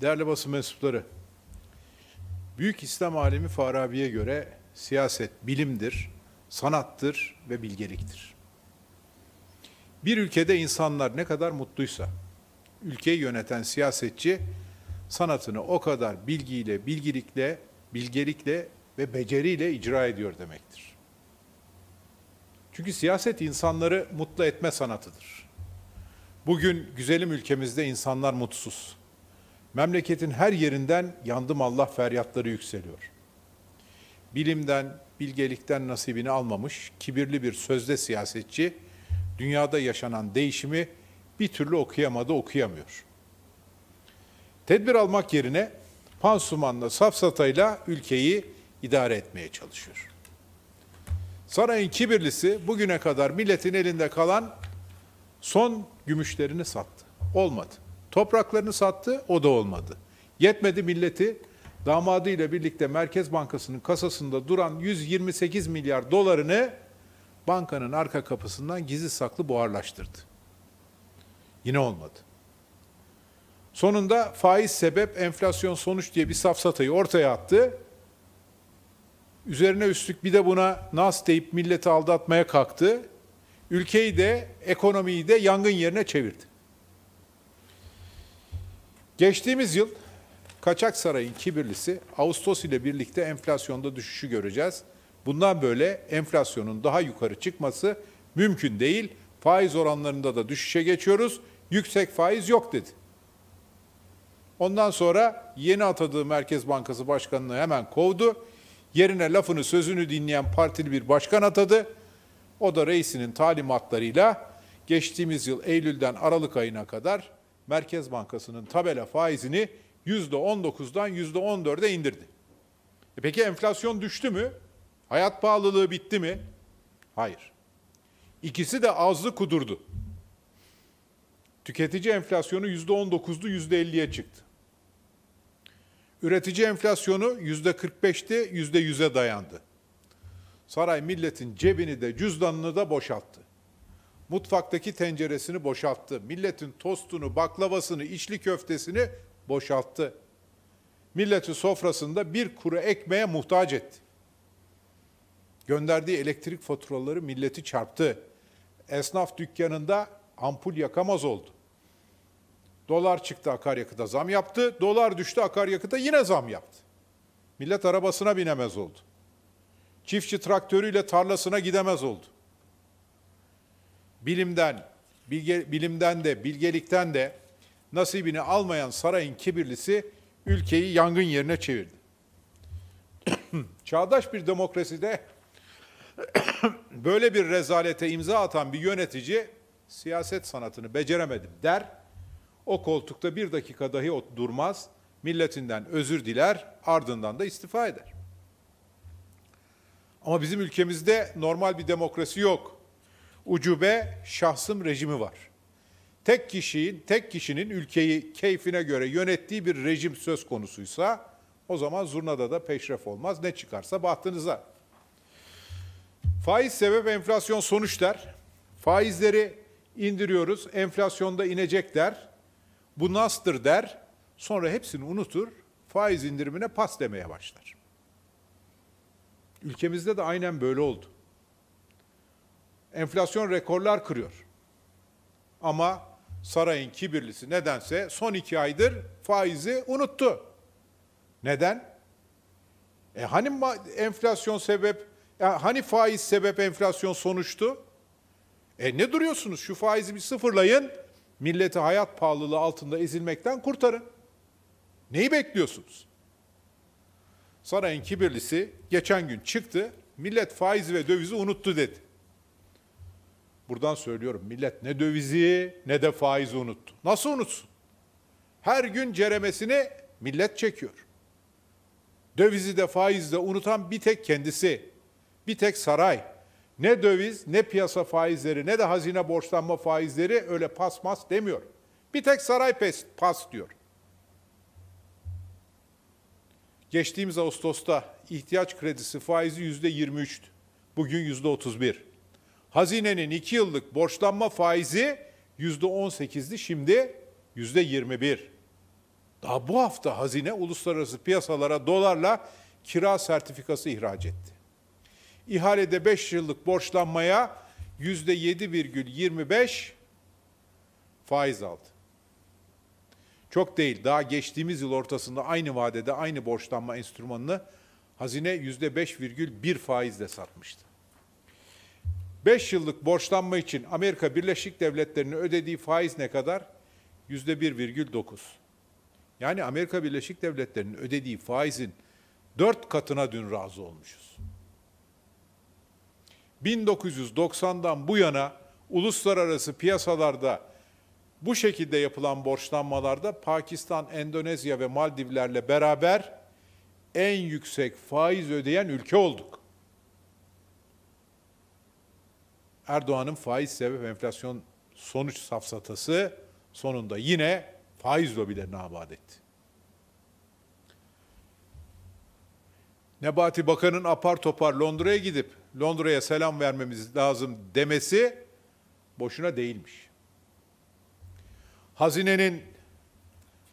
Değerli basın mensupları, Büyük İslam alemi Farabi'ye göre siyaset bilimdir, sanattır ve bilgeliktir. Bir ülkede insanlar ne kadar mutluysa, ülkeyi yöneten siyasetçi sanatını o kadar bilgiyle, bilgilikle, bilgelikle ve beceriyle icra ediyor demektir. Çünkü siyaset insanları mutlu etme sanatıdır. Bugün güzelim ülkemizde insanlar mutsuz Memleketin her yerinden yandım Allah feryatları yükseliyor. Bilimden, bilgelikten nasibini almamış kibirli bir sözde siyasetçi dünyada yaşanan değişimi bir türlü okuyamadı, okuyamıyor. Tedbir almak yerine pansumanla, safsatayla ülkeyi idare etmeye çalışıyor. Sarayın kibirlisi bugüne kadar milletin elinde kalan son gümüşlerini sattı. Olmadı. Topraklarını sattı, o da olmadı. Yetmedi milleti damadıyla birlikte Merkez Bankası'nın kasasında duran 128 milyar dolarını bankanın arka kapısından gizli saklı buharlaştırdı. Yine olmadı. Sonunda faiz sebep, enflasyon sonuç diye bir safsatayı ortaya attı. Üzerine üstlük bir de buna nas deyip milleti aldatmaya kalktı. Ülkeyi de, ekonomiyi de yangın yerine çevirdi. Geçtiğimiz yıl Kaçak Saray'ın kibirlisi Ağustos ile birlikte enflasyonda düşüşü göreceğiz. Bundan böyle enflasyonun daha yukarı çıkması mümkün değil. Faiz oranlarında da düşüşe geçiyoruz. Yüksek faiz yok dedi. Ondan sonra yeni atadığı Merkez Bankası Başkanı'nı hemen kovdu. Yerine lafını sözünü dinleyen partili bir başkan atadı. O da reisinin talimatlarıyla geçtiğimiz yıl Eylül'den Aralık ayına kadar Merkez Bankası'nın tabela faizini %19'dan %14'e indirdi. E peki enflasyon düştü mü? Hayat pahalılığı bitti mi? Hayır. İkisi de azlı kudurdu. Tüketici enflasyonu %19'du %50'ye çıktı. Üretici enflasyonu %45'ti %100'e dayandı. Saray milletin cebini de cüzdanını da boşalttı mutfaktaki tenceresini boşalttı. Milletin tostunu, baklavasını, içli köftesini boşalttı. Milleti sofrasında bir kuru ekmeğe muhtaç etti. Gönderdiği elektrik faturaları milleti çarptı. Esnaf dükkanında ampul yakamaz oldu. Dolar çıktı akaryakıta zam yaptı. Dolar düştü akaryakıta yine zam yaptı. Millet arabasına binemez oldu. Çiftçi traktörüyle tarlasına gidemez oldu bilimden, bilge, bilimden de, bilgelikten de nasibini almayan sarayın kibirlisi ülkeyi yangın yerine çevirdi. Çağdaş bir demokraside böyle bir rezalete imza atan bir yönetici siyaset sanatını beceremedim der. O koltukta bir dakika dahi durmaz, milletinden özür diler, ardından da istifa eder. Ama bizim ülkemizde normal bir demokrasi yok ucube şahsım rejimi var. Tek kişinin, tek kişinin ülkeyi keyfine göre yönettiği bir rejim söz konusuysa o zaman zurnada da peşref olmaz. Ne çıkarsa bahtınıza. Faiz sebep enflasyon sonuç der. Faizleri indiriyoruz, enflasyonda inecek der. Bu nastır der. Sonra hepsini unutur, faiz indirimine pas demeye başlar. Ülkemizde de aynen böyle oldu enflasyon rekorlar kırıyor. Ama sarayın kibirlisi nedense son iki aydır faizi unuttu. Neden? E hani enflasyon sebep, ya e hani faiz sebep enflasyon sonuçtu? E ne duruyorsunuz? Şu faizi bir sıfırlayın, milleti hayat pahalılığı altında ezilmekten kurtarın. Neyi bekliyorsunuz? Sarayın kibirlisi geçen gün çıktı, millet faizi ve dövizi unuttu dedi. Buradan söylüyorum millet ne dövizi ne de faizi unuttu. Nasıl unutsun? Her gün ceremesini millet çekiyor. Dövizi de faizi de unutan bir tek kendisi, bir tek saray. Ne döviz, ne piyasa faizleri, ne de hazine borçlanma faizleri öyle pasmas demiyor. Bir tek saray pes, pas diyor. Geçtiğimiz Ağustos'ta ihtiyaç kredisi faizi yüzde %23'tü. Bugün yüzde %31. Hazinenin 2 yıllık borçlanma faizi %18'di şimdi %21. Daha bu hafta hazine uluslararası piyasalara dolarla kira sertifikası ihraç etti. İhalede 5 yıllık borçlanmaya %7,25 faiz aldı. Çok değil. Daha geçtiğimiz yıl ortasında aynı vadede aynı borçlanma enstrümanını hazine %5,1 faizle satmıştı. 5 yıllık borçlanma için Amerika Birleşik Devletleri'nin ödediği faiz ne kadar? %1,9. Yani Amerika Birleşik Devletleri'nin ödediği faizin 4 katına dün razı olmuşuz. 1990'dan bu yana uluslararası piyasalarda bu şekilde yapılan borçlanmalarda Pakistan, Endonezya ve Maldivlerle beraber en yüksek faiz ödeyen ülke olduk. Erdoğan'ın faiz sebep enflasyon sonuç safsatası sonunda yine faiz lobilerini abat etti. Nebati Bakan'ın apar topar Londra'ya gidip Londra'ya selam vermemiz lazım demesi boşuna değilmiş. Hazinenin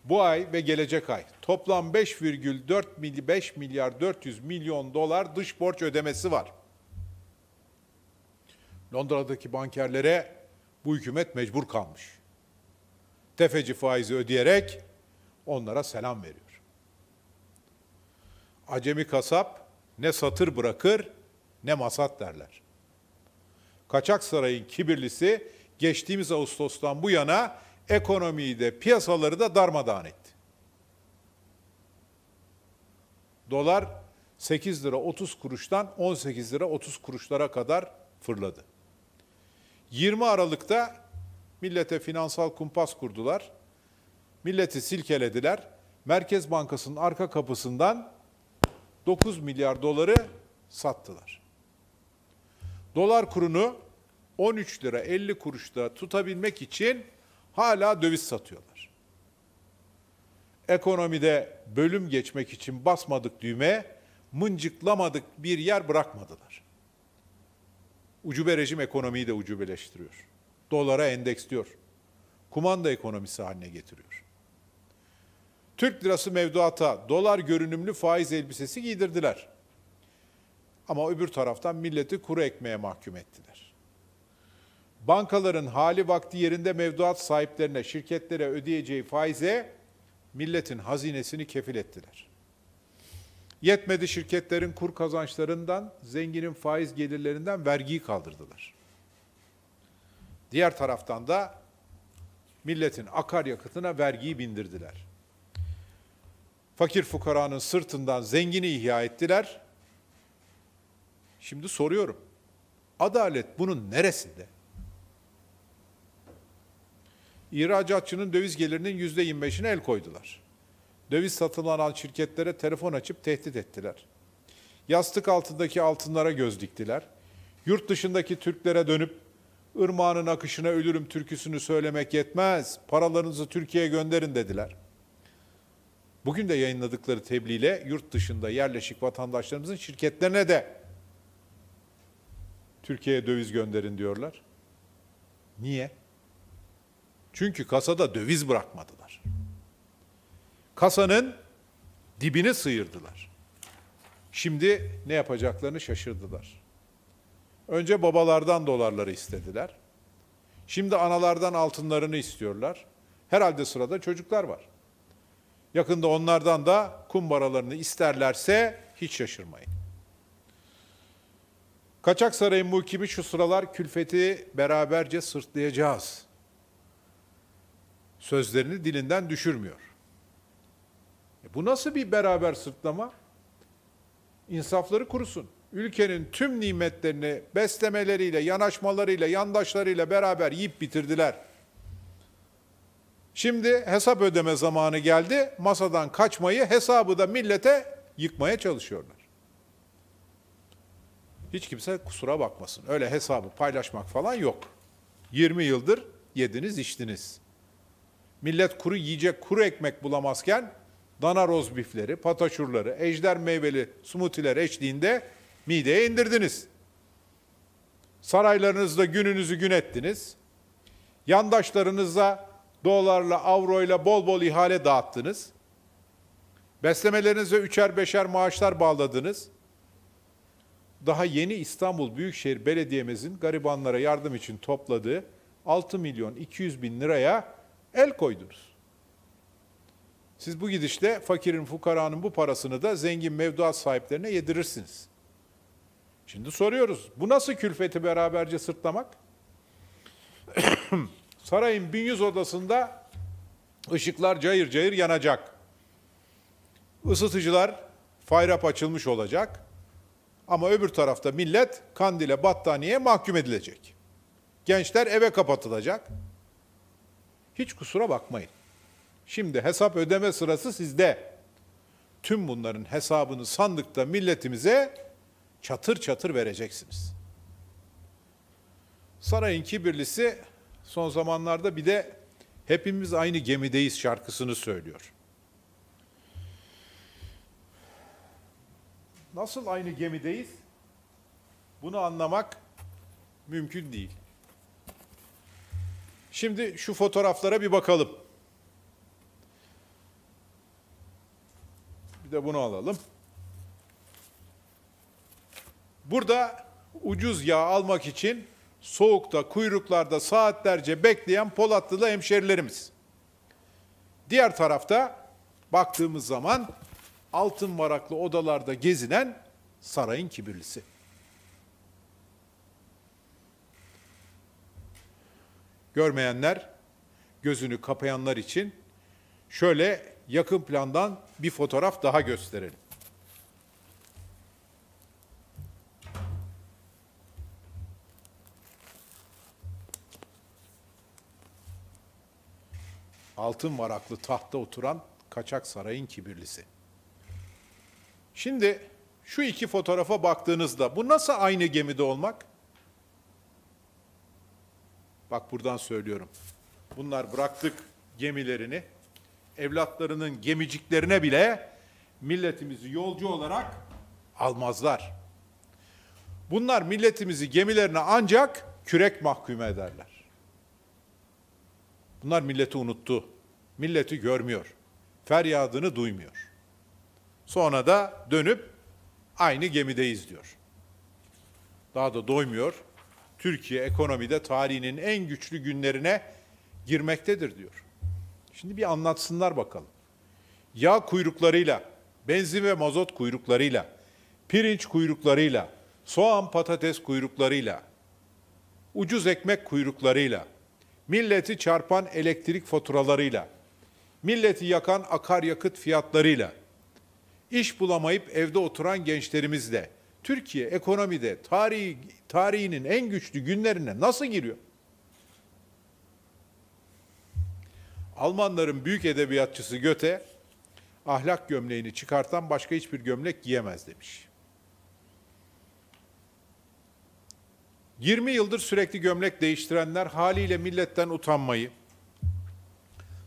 bu ay ve gelecek ay toplam 5,4 milyar 400 milyon dolar dış borç ödemesi var. Londra'daki bankerlere bu hükümet mecbur kalmış. Tefeci faizi ödeyerek onlara selam veriyor. Acemi kasap ne satır bırakır ne masat derler. Kaçak Saray'ın kibirlisi geçtiğimiz Ağustos'tan bu yana ekonomiyi de piyasaları da darmadağın etti. Dolar 8 lira 30 kuruştan 18 lira 30 kuruşlara kadar fırladı. 20 Aralık'ta millete finansal kumpas kurdular. Milleti silkelediler. Merkez Bankası'nın arka kapısından 9 milyar doları sattılar. Dolar kurunu 13 lira 50 kuruşta tutabilmek için hala döviz satıyorlar. Ekonomide bölüm geçmek için basmadık düğme, mıncıklamadık bir yer bırakmadılar. Ucube rejim ekonomiyi de ucubeleştiriyor. Dolara endeksliyor. Kumanda ekonomisi haline getiriyor. Türk lirası mevduata dolar görünümlü faiz elbisesi giydirdiler. Ama öbür taraftan milleti kuru ekmeğe mahkum ettiler. Bankaların hali vakti yerinde mevduat sahiplerine, şirketlere ödeyeceği faize milletin hazinesini kefil ettiler.'' Yetmedi şirketlerin kur kazançlarından, zenginin faiz gelirlerinden vergiyi kaldırdılar. Diğer taraftan da milletin akaryakıtına vergiyi bindirdiler. Fakir fukaranın sırtından zengini ihya ettiler. Şimdi soruyorum. Adalet bunun neresinde? İhracatçının döviz gelirinin yüzde %25'ine el koydular döviz satın alan şirketlere telefon açıp tehdit ettiler. Yastık altındaki altınlara göz diktiler. Yurt dışındaki Türklere dönüp ırmağının akışına ölürüm türküsünü söylemek yetmez. Paralarınızı Türkiye'ye gönderin dediler. Bugün de yayınladıkları tebliğle yurt dışında yerleşik vatandaşlarımızın şirketlerine de Türkiye'ye döviz gönderin diyorlar. Niye? Çünkü kasada döviz bırakmadılar kasanın dibini sıyırdılar. Şimdi ne yapacaklarını şaşırdılar. Önce babalardan dolarları istediler. Şimdi analardan altınlarını istiyorlar. Herhalde sırada çocuklar var. Yakında onlardan da kumbaralarını isterlerse hiç şaşırmayın. Kaçak sarayın mukibi şu sıralar külfeti beraberce sırtlayacağız. Sözlerini dilinden düşürmüyor. E, bu nasıl bir beraber sırtlama? İnsafları kurusun. Ülkenin tüm nimetlerini beslemeleriyle, yanaşmalarıyla, yandaşlarıyla beraber yiyip bitirdiler. Şimdi hesap ödeme zamanı geldi. Masadan kaçmayı, hesabı da millete yıkmaya çalışıyorlar. Hiç kimse kusura bakmasın. Öyle hesabı paylaşmak falan yok. 20 yıldır yediniz, içtiniz. Millet kuru yiyecek, kuru ekmek bulamazken dana roz bifleri, pataşurları, ejder meyveli smoothie'ler eşliğinde mideye indirdiniz. Saraylarınızda gününüzü gün ettiniz. Yandaşlarınıza dolarla, avroyla bol bol ihale dağıttınız. Beslemelerinize üçer beşer maaşlar bağladınız. Daha yeni İstanbul Büyükşehir Belediye'mizin garibanlara yardım için topladığı 6 milyon 200 bin liraya el koydunuz. Siz bu gidişle fakirin, fukaranın bu parasını da zengin mevduat sahiplerine yedirirsiniz. Şimdi soruyoruz, bu nasıl külfeti beraberce sırtlamak? Sarayın 1100 odasında ışıklar cayır cayır yanacak. Isıtıcılar fayrap açılmış olacak. Ama öbür tarafta millet kandile, battaniyeye mahkum edilecek. Gençler eve kapatılacak. Hiç kusura bakmayın. Şimdi hesap ödeme sırası sizde. Tüm bunların hesabını sandıkta milletimize çatır çatır vereceksiniz. Sarayın kibirlisi son zamanlarda bir de hepimiz aynı gemideyiz şarkısını söylüyor. Nasıl aynı gemideyiz? Bunu anlamak mümkün değil. Şimdi şu fotoğraflara bir bakalım. de bunu alalım. Burada ucuz yağ almak için soğukta, kuyruklarda saatlerce bekleyen Polatlılı hemşerilerimiz. Diğer tarafta baktığımız zaman altın varaklı odalarda gezinen sarayın kibirlisi. Görmeyenler, gözünü kapayanlar için şöyle yakın plandan bir fotoğraf daha gösterelim. Altın varaklı tahtta oturan Kaçak Saray'ın kibirlisi. Şimdi şu iki fotoğrafa baktığınızda bu nasıl aynı gemide olmak? Bak buradan söylüyorum. Bunlar bıraktık gemilerini evlatlarının gemiciklerine bile milletimizi yolcu olarak almazlar. Bunlar milletimizi gemilerine ancak kürek mahkum ederler. Bunlar milleti unuttu. Milleti görmüyor. Feryadını duymuyor. Sonra da dönüp aynı gemideyiz diyor. Daha da doymuyor. Türkiye ekonomide tarihinin en güçlü günlerine girmektedir diyor. Şimdi bir anlatsınlar bakalım. Yağ kuyruklarıyla, benzin ve mazot kuyruklarıyla, pirinç kuyruklarıyla, soğan patates kuyruklarıyla, ucuz ekmek kuyruklarıyla, milleti çarpan elektrik faturalarıyla, milleti yakan akaryakıt fiyatlarıyla, iş bulamayıp evde oturan gençlerimizle Türkiye ekonomide tarihi, tarihinin en güçlü günlerine nasıl giriyor? Almanların büyük edebiyatçısı Göte, ahlak gömleğini çıkartan başka hiçbir gömlek giyemez demiş. 20 yıldır sürekli gömlek değiştirenler haliyle milletten utanmayı,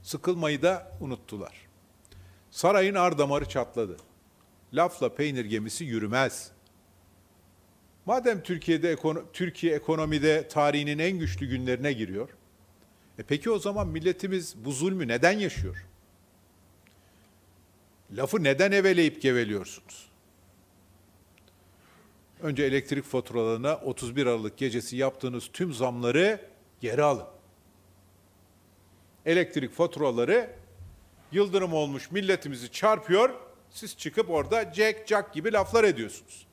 sıkılmayı da unuttular. Sarayın ar damarı çatladı. Lafla peynir gemisi yürümez. Madem Türkiye'de Türkiye ekonomide tarihinin en güçlü günlerine giriyor, e peki o zaman milletimiz bu zulmü neden yaşıyor? Lafı neden eveleyip geveliyorsunuz? Önce elektrik faturalarına 31 Aralık gecesi yaptığınız tüm zamları geri alın. Elektrik faturaları yıldırım olmuş milletimizi çarpıyor. Siz çıkıp orada jack jack gibi laflar ediyorsunuz.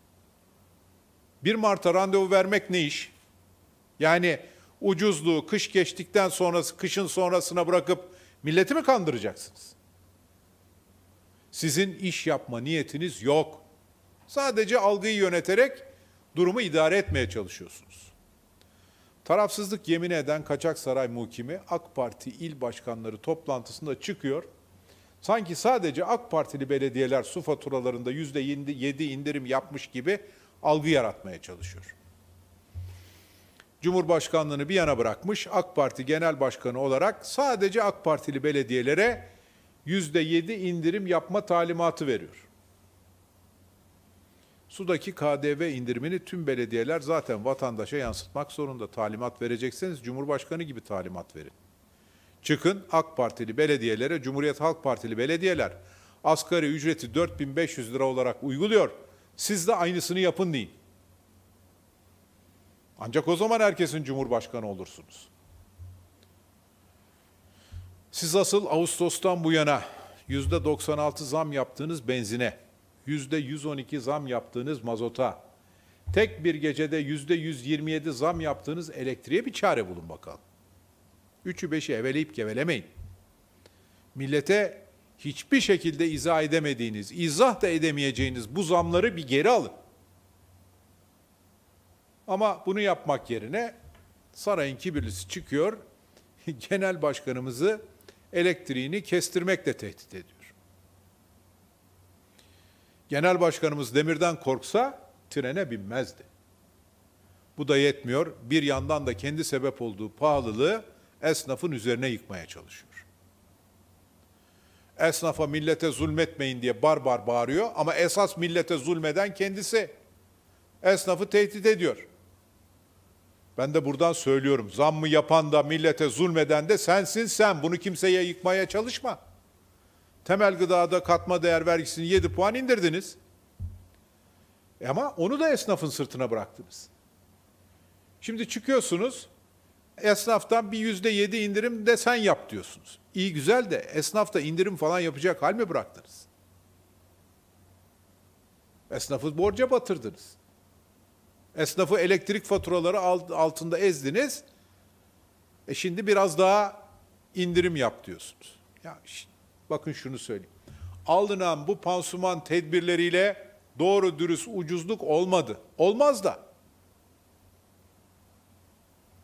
1 Mart'a randevu vermek ne iş? Yani ucuzluğu kış geçtikten sonrası, kışın sonrasına bırakıp milleti mi kandıracaksınız? Sizin iş yapma niyetiniz yok. Sadece algıyı yöneterek durumu idare etmeye çalışıyorsunuz. Tarafsızlık yemin eden Kaçak Saray mukimi AK Parti il başkanları toplantısında çıkıyor. Sanki sadece AK Partili belediyeler su faturalarında %7 indirim yapmış gibi algı yaratmaya çalışıyor. Cumhurbaşkanlığını bir yana bırakmış AK Parti Genel Başkanı olarak sadece AK Partili belediyelere yüzde yedi indirim yapma talimatı veriyor. Sudaki KDV indirimini tüm belediyeler zaten vatandaşa yansıtmak zorunda. Talimat verecekseniz Cumhurbaşkanı gibi talimat verin. Çıkın AK Partili belediyelere, Cumhuriyet Halk Partili belediyeler asgari ücreti 4500 lira olarak uyguluyor. Siz de aynısını yapın deyin. Ancak o zaman herkesin cumhurbaşkanı olursunuz. Siz asıl Ağustos'tan bu yana yüzde %96 zam yaptığınız benzine, yüzde %112 zam yaptığınız mazota, tek bir gecede yüzde %127 zam yaptığınız elektriğe bir çare bulun bakalım. Üçü beşi eveleyip gevelemeyin. Millete hiçbir şekilde izah edemediğiniz, izah da edemeyeceğiniz bu zamları bir geri alın. Ama bunu yapmak yerine sarayın kibirlisi çıkıyor, genel başkanımızı elektriğini kestirmekle tehdit ediyor. Genel başkanımız demirden korksa trene binmezdi. Bu da yetmiyor. Bir yandan da kendi sebep olduğu pahalılığı esnafın üzerine yıkmaya çalışıyor. Esnafa millete zulmetmeyin diye bar bar bağırıyor ama esas millete zulmeden kendisi. Esnafı tehdit ediyor. Ben de buradan söylüyorum. Zammı yapan da millete zulmeden de sensin sen. Bunu kimseye yıkmaya çalışma. Temel gıdada katma değer vergisini 7 puan indirdiniz. E ama onu da esnafın sırtına bıraktınız. Şimdi çıkıyorsunuz esnaftan bir yüzde yedi indirim de sen yap diyorsunuz. İyi güzel de esnaf da indirim falan yapacak hal mi bıraktınız? Esnafı borca batırdınız. Esnafı elektrik faturaları altında ezdiniz. E şimdi biraz daha indirim yap diyorsunuz. Ya işte, bakın şunu söyleyeyim. Alınan bu pansuman tedbirleriyle doğru dürüst ucuzluk olmadı. Olmaz da.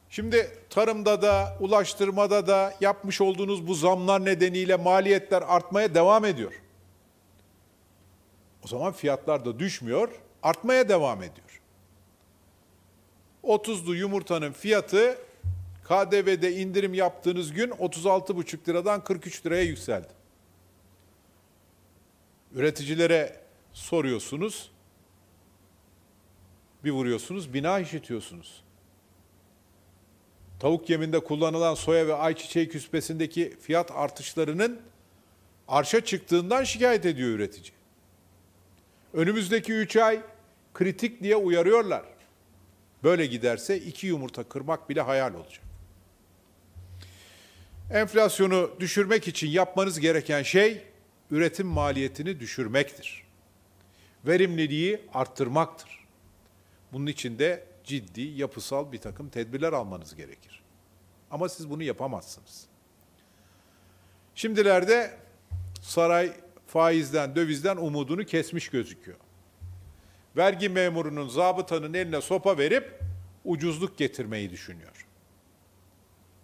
Şimdi tarımda da, ulaştırmada da yapmış olduğunuz bu zamlar nedeniyle maliyetler artmaya devam ediyor. O zaman fiyatlar da düşmüyor, artmaya devam ediyor. 30'lu yumurtanın fiyatı KDV'de indirim yaptığınız gün 36,5 liradan 43 liraya yükseldi. Üreticilere soruyorsunuz, bir vuruyorsunuz, bina işitiyorsunuz. Tavuk yeminde kullanılan soya ve ayçiçeği küspesindeki fiyat artışlarının arşa çıktığından şikayet ediyor üretici. Önümüzdeki 3 ay kritik diye uyarıyorlar. Böyle giderse iki yumurta kırmak bile hayal olacak. Enflasyonu düşürmek için yapmanız gereken şey üretim maliyetini düşürmektir. Verimliliği arttırmaktır. Bunun için de ciddi yapısal bir takım tedbirler almanız gerekir. Ama siz bunu yapamazsınız. Şimdilerde saray faizden, dövizden umudunu kesmiş gözüküyor vergi memurunun, zabıtanın eline sopa verip ucuzluk getirmeyi düşünüyor.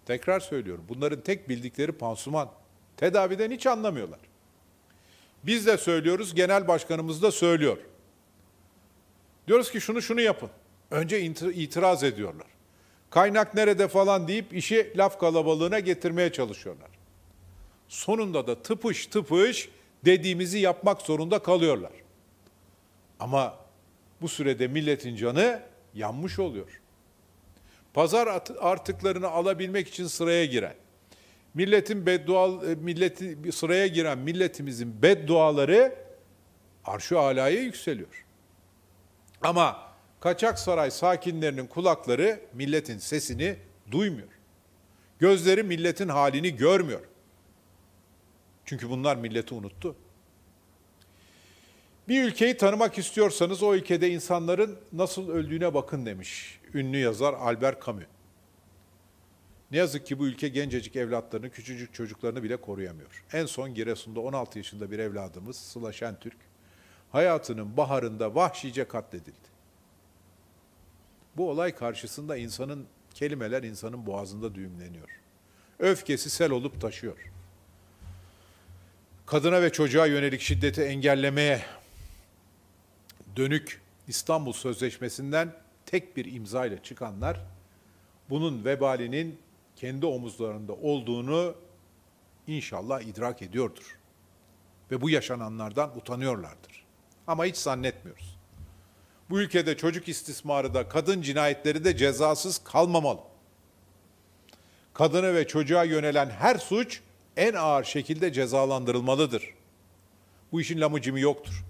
Tekrar söylüyorum, bunların tek bildikleri pansuman. Tedaviden hiç anlamıyorlar. Biz de söylüyoruz, genel başkanımız da söylüyor. Diyoruz ki şunu şunu yapın. Önce itiraz ediyorlar. Kaynak nerede falan deyip işi laf kalabalığına getirmeye çalışıyorlar. Sonunda da tıpış tıpış dediğimizi yapmak zorunda kalıyorlar. Ama bu sürede milletin canı yanmış oluyor. Pazar artıklarını alabilmek için sıraya giren, milletin beddual e, milleti sıraya giren milletimizin bedduaları arşu alaya yükseliyor. Ama kaçak saray sakinlerinin kulakları milletin sesini duymuyor. Gözleri milletin halini görmüyor. Çünkü bunlar milleti unuttu. Bir ülkeyi tanımak istiyorsanız o ülkede insanların nasıl öldüğüne bakın demiş ünlü yazar Albert Camus. Ne yazık ki bu ülke gencecik evlatlarını, küçücük çocuklarını bile koruyamıyor. En son Giresun'da 16 yaşında bir evladımız Sıla Şentürk hayatının baharında vahşice katledildi. Bu olay karşısında insanın kelimeler insanın boğazında düğümleniyor. Öfkesi sel olup taşıyor. Kadına ve çocuğa yönelik şiddeti engellemeye dönük İstanbul Sözleşmesi'nden tek bir imza ile çıkanlar bunun vebalinin kendi omuzlarında olduğunu inşallah idrak ediyordur. Ve bu yaşananlardan utanıyorlardır. Ama hiç zannetmiyoruz. Bu ülkede çocuk istismarı da kadın cinayetleri de cezasız kalmamalı. Kadını ve çocuğa yönelen her suç en ağır şekilde cezalandırılmalıdır. Bu işin lamucimi yoktur.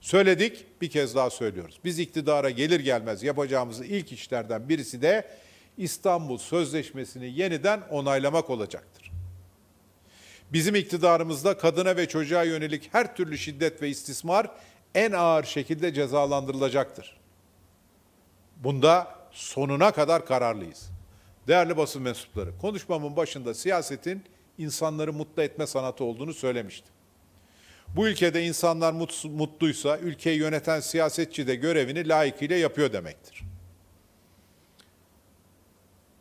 Söyledik, bir kez daha söylüyoruz. Biz iktidara gelir gelmez yapacağımız ilk işlerden birisi de İstanbul Sözleşmesi'ni yeniden onaylamak olacaktır. Bizim iktidarımızda kadına ve çocuğa yönelik her türlü şiddet ve istismar en ağır şekilde cezalandırılacaktır. Bunda sonuna kadar kararlıyız. Değerli basın mensupları, konuşmamın başında siyasetin insanları mutlu etme sanatı olduğunu söylemiştim. Bu ülkede insanlar mutluysa ülkeyi yöneten siyasetçi de görevini layıkıyla yapıyor demektir.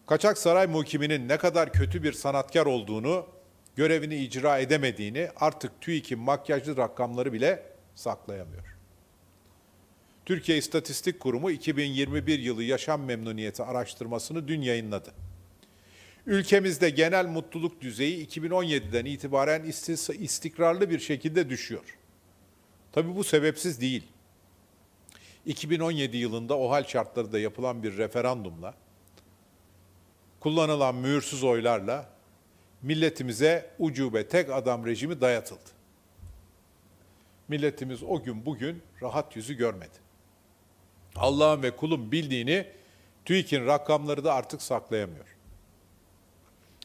Kaçak saray muhkiminin ne kadar kötü bir sanatkar olduğunu, görevini icra edemediğini artık TÜİK'in makyajlı rakamları bile saklayamıyor. Türkiye İstatistik Kurumu 2021 yılı yaşam memnuniyeti araştırmasını dün yayınladı. Ülkemizde genel mutluluk düzeyi 2017'den itibaren istikrarlı bir şekilde düşüyor. Tabii bu sebepsiz değil. 2017 yılında o hal şartlarında yapılan bir referandumla kullanılan mühürsüz oylarla milletimize ucube tek adam rejimi dayatıldı. Milletimiz o gün bugün rahat yüzü görmedi. Allah'ın ve kulun bildiğini TÜİK'in rakamları da artık saklayamıyor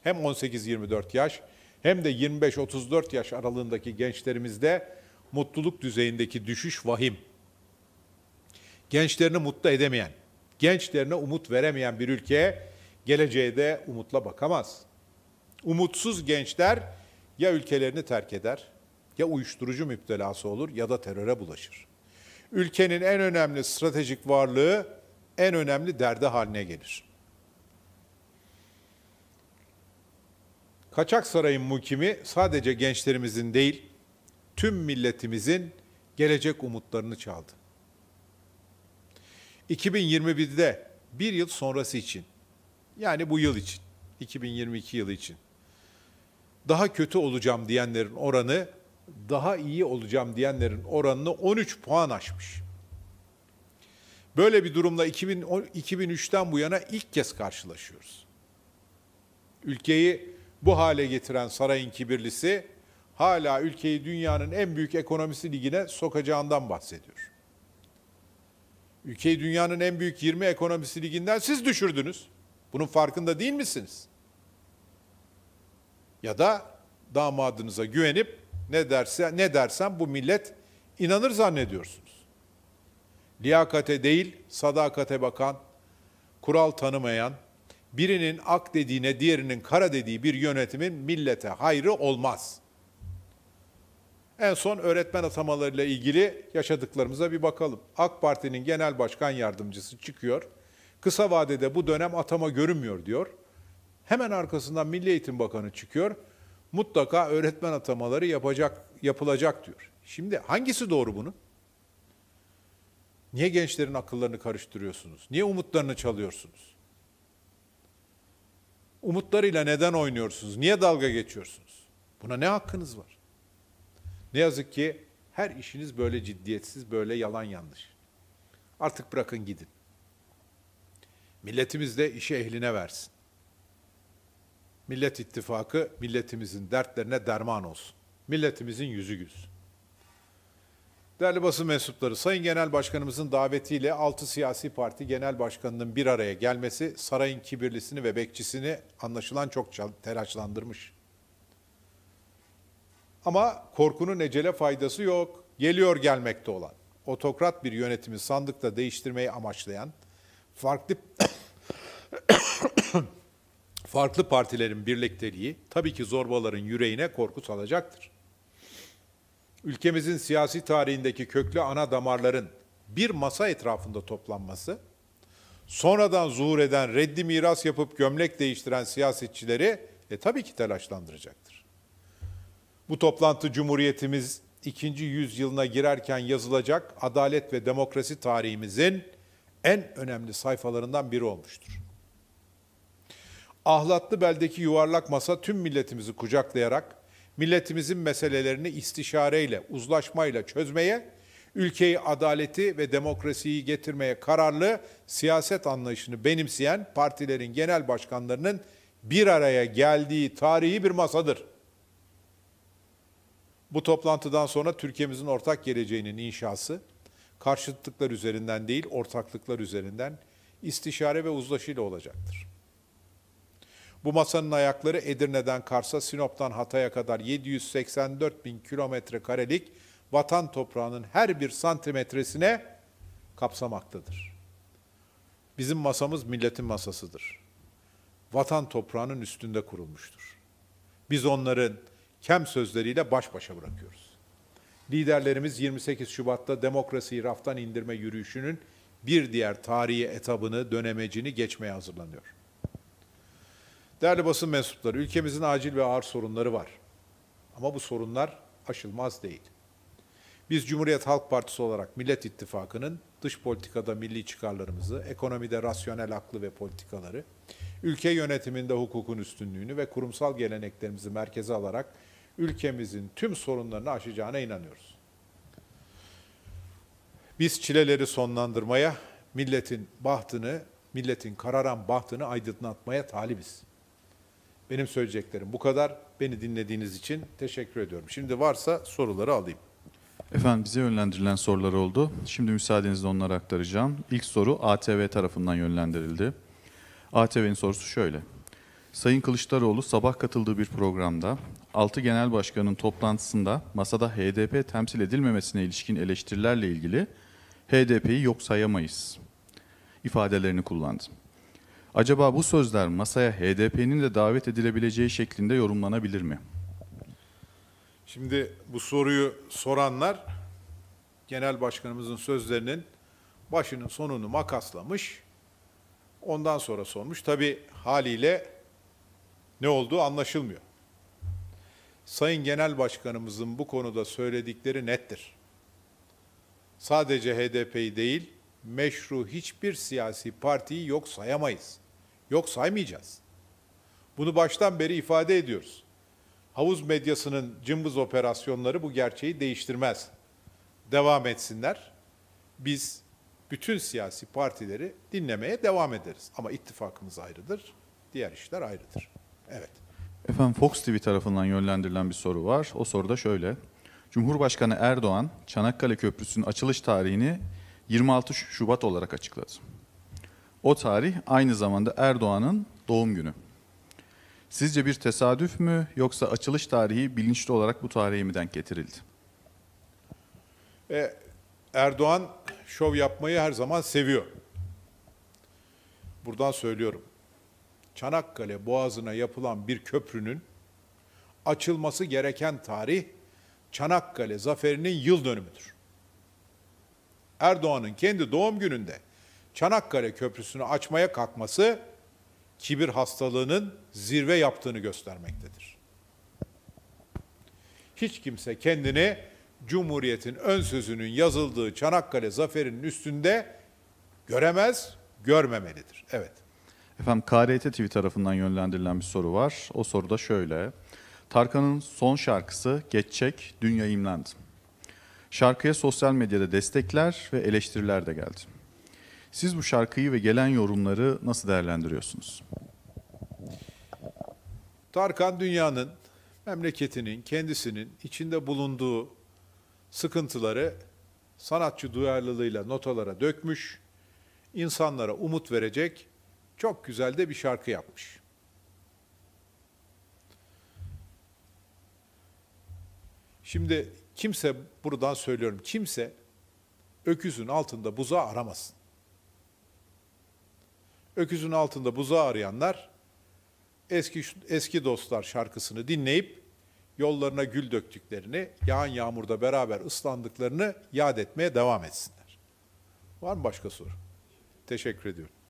hem 18-24 yaş hem de 25-34 yaş aralığındaki gençlerimizde mutluluk düzeyindeki düşüş vahim. Gençlerini mutlu edemeyen, gençlerine umut veremeyen bir ülke geleceğe de umutla bakamaz. Umutsuz gençler ya ülkelerini terk eder, ya uyuşturucu müptelası olur ya da teröre bulaşır. Ülkenin en önemli stratejik varlığı en önemli derdi haline gelir. Kaçak Saray'ın mukimi sadece gençlerimizin değil, tüm milletimizin gelecek umutlarını çaldı. 2021'de bir yıl sonrası için, yani bu yıl için, 2022 yılı için daha kötü olacağım diyenlerin oranı, daha iyi olacağım diyenlerin oranını 13 puan aşmış. Böyle bir durumla 2000, 2003'ten bu yana ilk kez karşılaşıyoruz. Ülkeyi bu hale getiren sarayın kibirlisi hala ülkeyi dünyanın en büyük ekonomisi ligine sokacağından bahsediyor. Ülkeyi dünyanın en büyük 20 ekonomisi liginden siz düşürdünüz. Bunun farkında değil misiniz? Ya da damadınıza güvenip ne derse ne dersen bu millet inanır zannediyorsunuz. Liyakate değil, sadakate bakan, kural tanımayan, birinin ak dediğine diğerinin kara dediği bir yönetimin millete hayrı olmaz. En son öğretmen atamalarıyla ilgili yaşadıklarımıza bir bakalım. AK Parti'nin genel başkan yardımcısı çıkıyor. Kısa vadede bu dönem atama görünmüyor diyor. Hemen arkasından Milli Eğitim Bakanı çıkıyor. Mutlaka öğretmen atamaları yapacak, yapılacak diyor. Şimdi hangisi doğru bunun? Niye gençlerin akıllarını karıştırıyorsunuz? Niye umutlarını çalıyorsunuz? umutlarıyla neden oynuyorsunuz? Niye dalga geçiyorsunuz? Buna ne hakkınız var? Ne yazık ki her işiniz böyle ciddiyetsiz, böyle yalan yanlış. Artık bırakın gidin. Milletimiz de işi ehline versin. Millet İttifakı milletimizin dertlerine derman olsun. Milletimizin yüzü gülsün. Değerli basın mensupları, Sayın Genel Başkanımızın davetiyle 6 siyasi parti genel başkanının bir araya gelmesi sarayın kibirlisini ve bekçisini anlaşılan çok telaşlandırmış. Ama korkunun ecele faydası yok. Geliyor gelmekte olan. Otokrat bir yönetimi sandıkta değiştirmeyi amaçlayan, farklı farklı partilerin birlikteliği tabii ki zorbaların yüreğine korku salacaktır ülkemizin siyasi tarihindeki köklü ana damarların bir masa etrafında toplanması, sonradan zuhur eden reddi miras yapıp gömlek değiştiren siyasetçileri e tabii ki telaşlandıracaktır. Bu toplantı Cumhuriyetimiz ikinci yüzyılına girerken yazılacak adalet ve demokrasi tarihimizin en önemli sayfalarından biri olmuştur. Ahlatlı beldeki yuvarlak masa tüm milletimizi kucaklayarak milletimizin meselelerini istişareyle, uzlaşmayla çözmeye, ülkeyi adaleti ve demokrasiyi getirmeye kararlı siyaset anlayışını benimseyen partilerin genel başkanlarının bir araya geldiği tarihi bir masadır. Bu toplantıdan sonra Türkiye'mizin ortak geleceğinin inşası, karşıtlıklar üzerinden değil ortaklıklar üzerinden istişare ve uzlaşıyla olacaktır. Bu masanın ayakları Edirne'den Kars'a, Sinop'tan Hatay'a kadar 784 bin kilometre karelik vatan toprağının her bir santimetresine kapsamaktadır. Bizim masamız milletin masasıdır. Vatan toprağının üstünde kurulmuştur. Biz onların kem sözleriyle baş başa bırakıyoruz. Liderlerimiz 28 Şubat'ta demokrasiyi raftan indirme yürüyüşünün bir diğer tarihi etabını, dönemecini geçmeye hazırlanıyor. Değerli basın mensupları, ülkemizin acil ve ağır sorunları var. Ama bu sorunlar aşılmaz değil. Biz Cumhuriyet Halk Partisi olarak Millet İttifakı'nın dış politikada milli çıkarlarımızı, ekonomide rasyonel aklı ve politikaları, ülke yönetiminde hukukun üstünlüğünü ve kurumsal geleneklerimizi merkeze alarak ülkemizin tüm sorunlarını aşacağına inanıyoruz. Biz çileleri sonlandırmaya, milletin bahtını, milletin kararan bahtını aydınlatmaya talibiz. Benim söyleyeceklerim bu kadar. Beni dinlediğiniz için teşekkür ediyorum. Şimdi varsa soruları alayım. Efendim bize yönlendirilen sorular oldu. Şimdi müsaadenizle onları aktaracağım. İlk soru ATV tarafından yönlendirildi. ATV'nin sorusu şöyle. Sayın Kılıçdaroğlu sabah katıldığı bir programda 6 genel başkanın toplantısında masada HDP temsil edilmemesine ilişkin eleştirilerle ilgili HDP'yi yok sayamayız ifadelerini kullandı. Acaba bu sözler masaya HDP'nin de davet edilebileceği şeklinde yorumlanabilir mi? Şimdi bu soruyu soranlar genel başkanımızın sözlerinin başının sonunu makaslamış. Ondan sonra sormuş. Tabi haliyle ne olduğu anlaşılmıyor. Sayın Genel Başkanımızın bu konuda söyledikleri nettir. Sadece HDP'yi değil, meşru hiçbir siyasi partiyi yok sayamayız. Yok saymayacağız. Bunu baştan beri ifade ediyoruz. Havuz medyasının cımbız operasyonları bu gerçeği değiştirmez. Devam etsinler. Biz bütün siyasi partileri dinlemeye devam ederiz. Ama ittifakımız ayrıdır, diğer işler ayrıdır. Evet. Efendim Fox TV tarafından yönlendirilen bir soru var. O soru da şöyle. Cumhurbaşkanı Erdoğan Çanakkale Köprüsü'nün açılış tarihini 26 Şubat olarak açıkladı. O tarih aynı zamanda Erdoğan'ın doğum günü. Sizce bir tesadüf mü yoksa açılış tarihi bilinçli olarak bu tarihe mi denk getirildi? E, Erdoğan şov yapmayı her zaman seviyor. Buradan söylüyorum. Çanakkale Boğazı'na yapılan bir köprünün açılması gereken tarih Çanakkale zaferinin yıl dönümüdür. Erdoğan'ın kendi doğum gününde Çanakkale Köprüsü'nü açmaya kalkması kibir hastalığının zirve yaptığını göstermektedir. Hiç kimse kendini Cumhuriyet'in ön sözünün yazıldığı Çanakkale zaferinin üstünde göremez, görmemelidir. Evet. Efendim KRT TV tarafından yönlendirilen bir soru var. O soru da şöyle. Tarkan'ın son şarkısı Geçecek Dünya İmlendi. Şarkıya sosyal medyada destekler ve eleştiriler de geldi. Siz bu şarkıyı ve gelen yorumları nasıl değerlendiriyorsunuz? Tarkan dünyanın, memleketinin, kendisinin içinde bulunduğu sıkıntıları sanatçı duyarlılığıyla notalara dökmüş, insanlara umut verecek çok güzel de bir şarkı yapmış. Şimdi kimse buradan söylüyorum kimse öküzün altında buza aramasın. Öküzün altında buza arayanlar eski eski dostlar şarkısını dinleyip yollarına gül döktüklerini, yağan yağmurda beraber ıslandıklarını yad etmeye devam etsinler. Var mı başka soru? Teşekkür ediyorum.